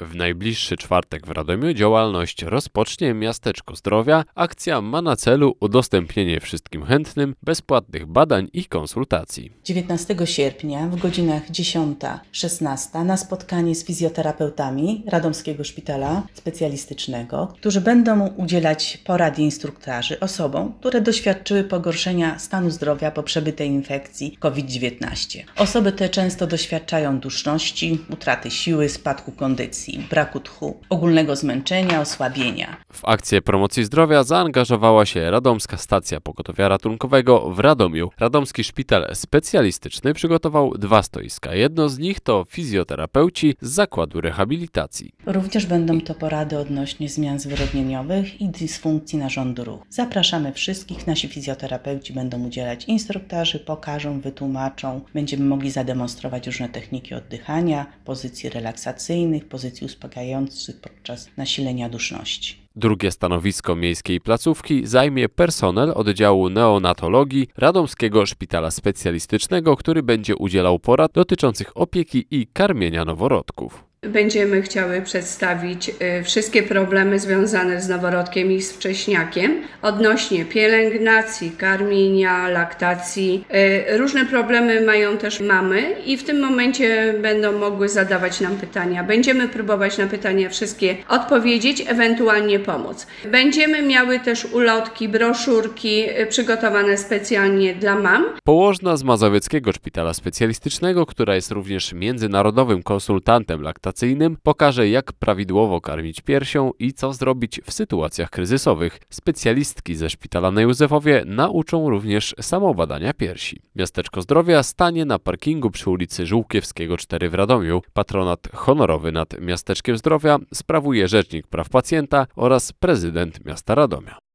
W najbliższy czwartek w Radomiu działalność rozpocznie Miasteczko Zdrowia. Akcja ma na celu udostępnienie wszystkim chętnym bezpłatnych badań i konsultacji. 19 sierpnia w godzinach 10-16 na spotkanie z fizjoterapeutami Radomskiego Szpitala Specjalistycznego, którzy będą udzielać porad i instruktarzy osobom, które doświadczyły pogorszenia stanu zdrowia po przebytej infekcji COVID-19. Osoby te często doświadczają duszności, utraty siły, spadku kondycji depresji, braku tchu, ogólnego zmęczenia, osłabienia. W akcję promocji zdrowia zaangażowała się Radomska Stacja Pogotowia Ratunkowego w Radomiu. Radomski Szpital Specjalistyczny przygotował dwa stoiska. Jedno z nich to fizjoterapeuci z zakładu rehabilitacji. Również będą to porady odnośnie zmian zwyrodnieniowych i dysfunkcji narządu ruchu. Zapraszamy wszystkich. Nasi fizjoterapeuci będą udzielać instruktarzy, pokażą, wytłumaczą. Będziemy mogli zademonstrować różne techniki oddychania, pozycji relaksacyjnych, pozycji injekcji uspokajających podczas nasilenia duszności. Drugie stanowisko miejskiej placówki zajmie personel oddziału neonatologii Radomskiego Szpitala Specjalistycznego, który będzie udzielał porad dotyczących opieki i karmienia noworodków będziemy chciały przedstawić y, wszystkie problemy związane z noworodkiem i z wcześniakiem odnośnie pielęgnacji, karmienia, laktacji. Y, różne problemy mają też mamy i w tym momencie będą mogły zadawać nam pytania. Będziemy próbować na pytania wszystkie odpowiedzieć, ewentualnie pomóc. Będziemy miały też ulotki, broszurki y, przygotowane specjalnie dla mam. Położna z Mazowieckiego Szpitala Specjalistycznego, która jest również międzynarodowym konsultantem laktacji alimentacyjnym pokaże, jak prawidłowo karmić piersią i co zrobić w sytuacjach kryzysowych. Specjalistki ze szpitala na Józefowie nauczą również samobadania piersi. Miasteczko Zdrowia stanie na parkingu przy ulicy Żółkiewskiego 4 w Radomiu. Patronat honorowy nad Miasteczkiem Zdrowia sprawuje Rzecznik Praw Pacjenta oraz prezydent miasta Radomia.